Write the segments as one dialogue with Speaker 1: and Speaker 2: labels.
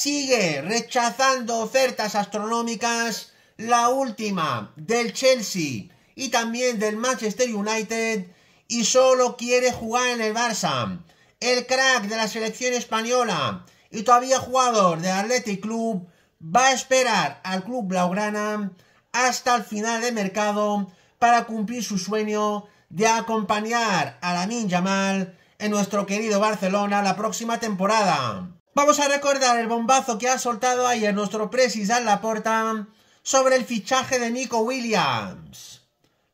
Speaker 1: sigue rechazando ofertas astronómicas, la última del Chelsea y también del Manchester United, y solo quiere jugar en el Barça. El crack de la selección española y todavía jugador del Athletic Club va a esperar al club blaugrana hasta el final de mercado para cumplir su sueño de acompañar a la mal en nuestro querido Barcelona la próxima temporada. Vamos a recordar el bombazo que ha soltado ayer nuestro presi a sobre el fichaje de Nico Williams.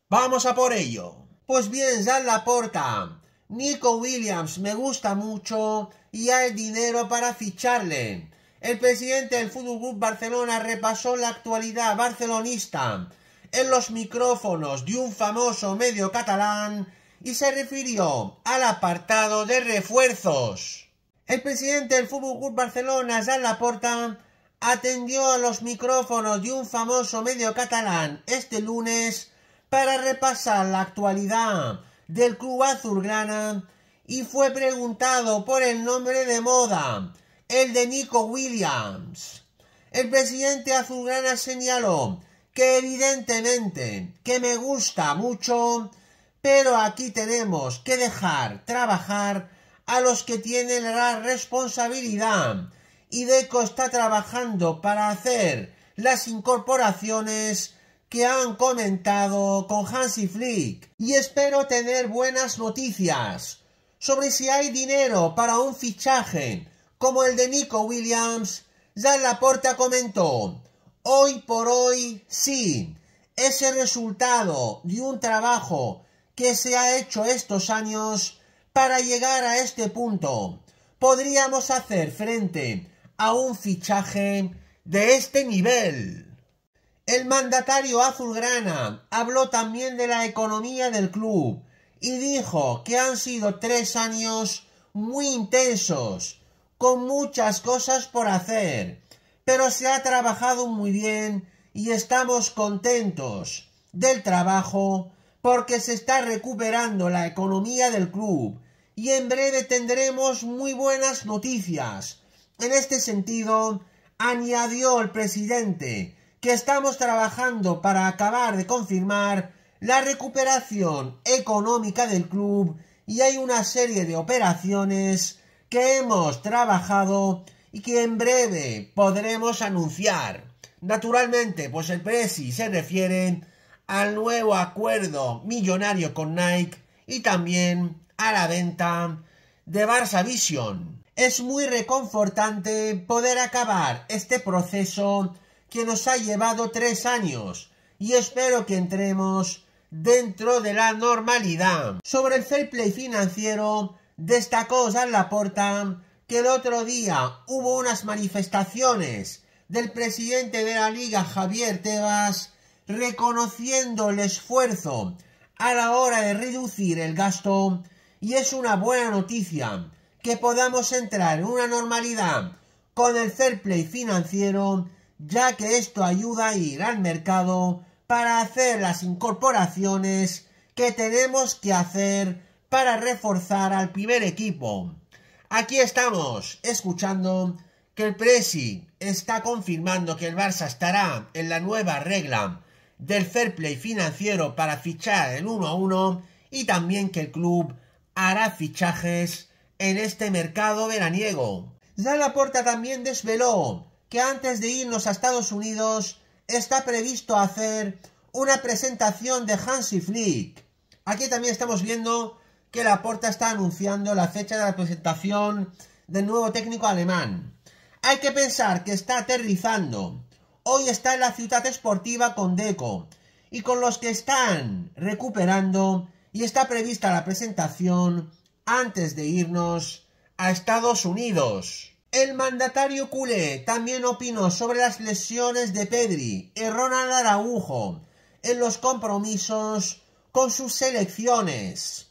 Speaker 1: Vamos a por ello. Pues bien, ya porta. Nico Williams me gusta mucho y hay dinero para ficharle. El presidente del Fútbol Barcelona repasó la actualidad barcelonista en los micrófonos de un famoso medio catalán y se refirió al apartado de refuerzos. El presidente del Fútbol Club Barcelona, Jean Laporta, atendió a los micrófonos de un famoso medio catalán este lunes para repasar la actualidad del club azulgrana y fue preguntado por el nombre de moda, el de Nico Williams. El presidente azulgrana señaló que evidentemente que me gusta mucho, pero aquí tenemos que dejar trabajar a los que tienen la responsabilidad. Y Deco está trabajando para hacer las incorporaciones que han comentado con Hansi Flick y espero tener buenas noticias sobre si hay dinero para un fichaje como el de Nico Williams. la Laporta comentó, hoy por hoy sí, Ese resultado de un trabajo que se ha hecho estos años para llegar a este punto, podríamos hacer frente a un fichaje de este nivel. El mandatario azulgrana habló también de la economía del club y dijo que han sido tres años muy intensos, con muchas cosas por hacer, pero se ha trabajado muy bien y estamos contentos del trabajo porque se está recuperando la economía del club y en breve tendremos muy buenas noticias. En este sentido, añadió el presidente que estamos trabajando para acabar de confirmar la recuperación económica del club y hay una serie de operaciones que hemos trabajado y que en breve podremos anunciar. Naturalmente, pues el Presi se refiere al nuevo acuerdo millonario con Nike y también a la venta de Barça Vision. Es muy reconfortante poder acabar este proceso que nos ha llevado tres años y espero que entremos dentro de la normalidad. Sobre el fair play financiero, destacó la Laporta que el otro día hubo unas manifestaciones del presidente de la liga Javier Tebas reconociendo el esfuerzo a la hora de reducir el gasto y es una buena noticia que podamos entrar en una normalidad con el fair play financiero, ya que esto ayuda a ir al mercado para hacer las incorporaciones que tenemos que hacer para reforzar al primer equipo. Aquí estamos escuchando que el Presi está confirmando que el Barça estará en la nueva regla del fair play financiero para fichar el 1-1 y también que el club hará fichajes en este mercado veraniego. La Ya Laporta también desveló que antes de irnos a Estados Unidos está previsto hacer una presentación de Hansi Flick. Aquí también estamos viendo que la Laporta está anunciando la fecha de la presentación del nuevo técnico alemán. Hay que pensar que está aterrizando. Hoy está en la ciudad esportiva con Deco y con los que están recuperando y está prevista la presentación antes de irnos a Estados Unidos. El mandatario culé también opinó sobre las lesiones de Pedri y Ronald Araujo en los compromisos con sus selecciones.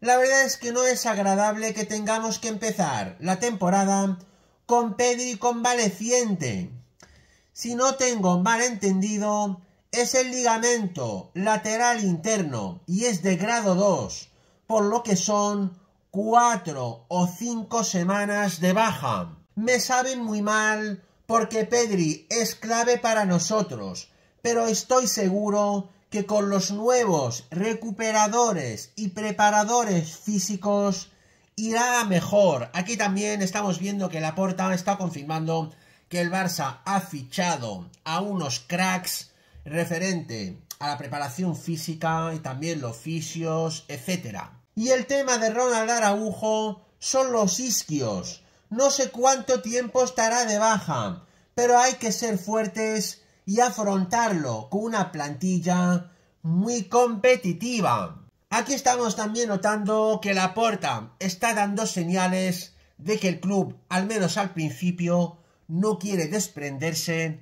Speaker 1: La verdad es que no es agradable que tengamos que empezar la temporada con Pedri convaleciente. Si no tengo mal entendido es el ligamento lateral interno y es de grado 2, por lo que son 4 o 5 semanas de baja. Me saben muy mal porque Pedri es clave para nosotros, pero estoy seguro que con los nuevos recuperadores y preparadores físicos irá mejor. Aquí también estamos viendo que Laporta está confirmando que el Barça ha fichado a unos cracks referente a la preparación física y también los fisios, etc. Y el tema de Ronald Araujo son los isquios. No sé cuánto tiempo estará de baja, pero hay que ser fuertes y afrontarlo con una plantilla muy competitiva. Aquí estamos también notando que la porta está dando señales de que el club, al menos al principio, no quiere desprenderse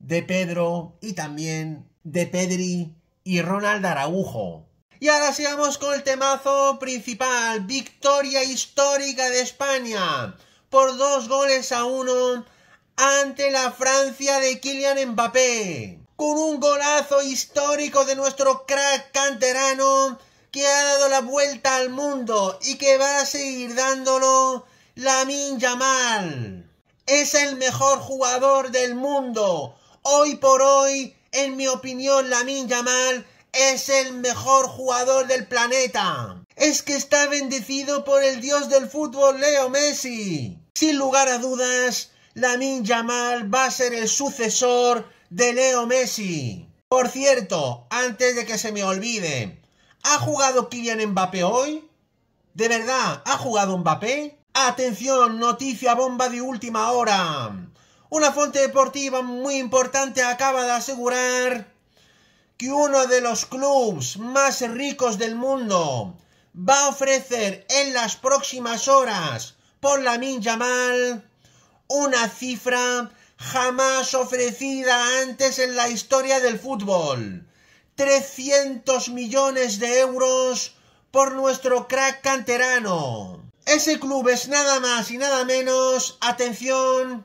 Speaker 1: de Pedro y también de Pedri y Ronald Araujo. Y ahora sigamos con el temazo principal, victoria histórica de España por dos goles a uno ante la Francia de Kylian Mbappé. Con un golazo histórico de nuestro crack canterano que ha dado la vuelta al mundo y que va a seguir dándolo la Lamin Mal. Es el mejor jugador del mundo. Hoy por hoy, en mi opinión, Lamin Yamal es el mejor jugador del planeta. Es que está bendecido por el dios del fútbol, Leo Messi. Sin lugar a dudas, Lamin Yamal va a ser el sucesor de Leo Messi. Por cierto, antes de que se me olvide, ¿ha jugado Kylian Mbappé hoy? ¿De verdad? ¿Ha jugado Mbappé? Atención, noticia bomba de última hora. Una fuente deportiva muy importante acaba de asegurar que uno de los clubes más ricos del mundo va a ofrecer en las próximas horas por la Minjamal una cifra jamás ofrecida antes en la historia del fútbol. 300 millones de euros por nuestro crack canterano. Ese club es nada más y nada menos, atención,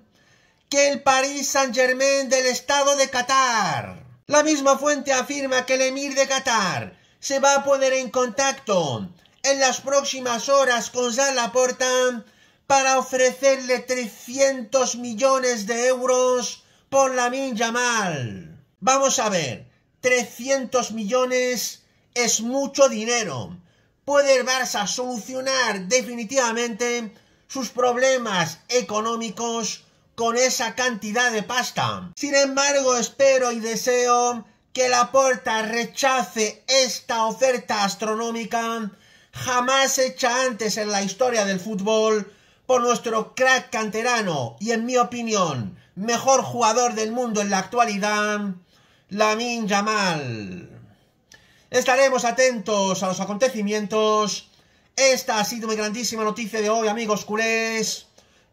Speaker 1: que el Paris Saint-Germain del Estado de Qatar. La misma fuente afirma que el emir de Qatar se va a poner en contacto en las próximas horas con Jean para ofrecerle 300 millones de euros por la mal Vamos a ver, 300 millones es mucho dinero. Puede el Barça solucionar definitivamente sus problemas económicos con esa cantidad de pasta. Sin embargo, espero y deseo que la porta rechace esta oferta astronómica jamás hecha antes en la historia del fútbol por nuestro crack canterano y en mi opinión mejor jugador del mundo en la actualidad, Lamin Yamal. Estaremos atentos a los acontecimientos. Esta ha sido mi grandísima noticia de hoy, amigos culés.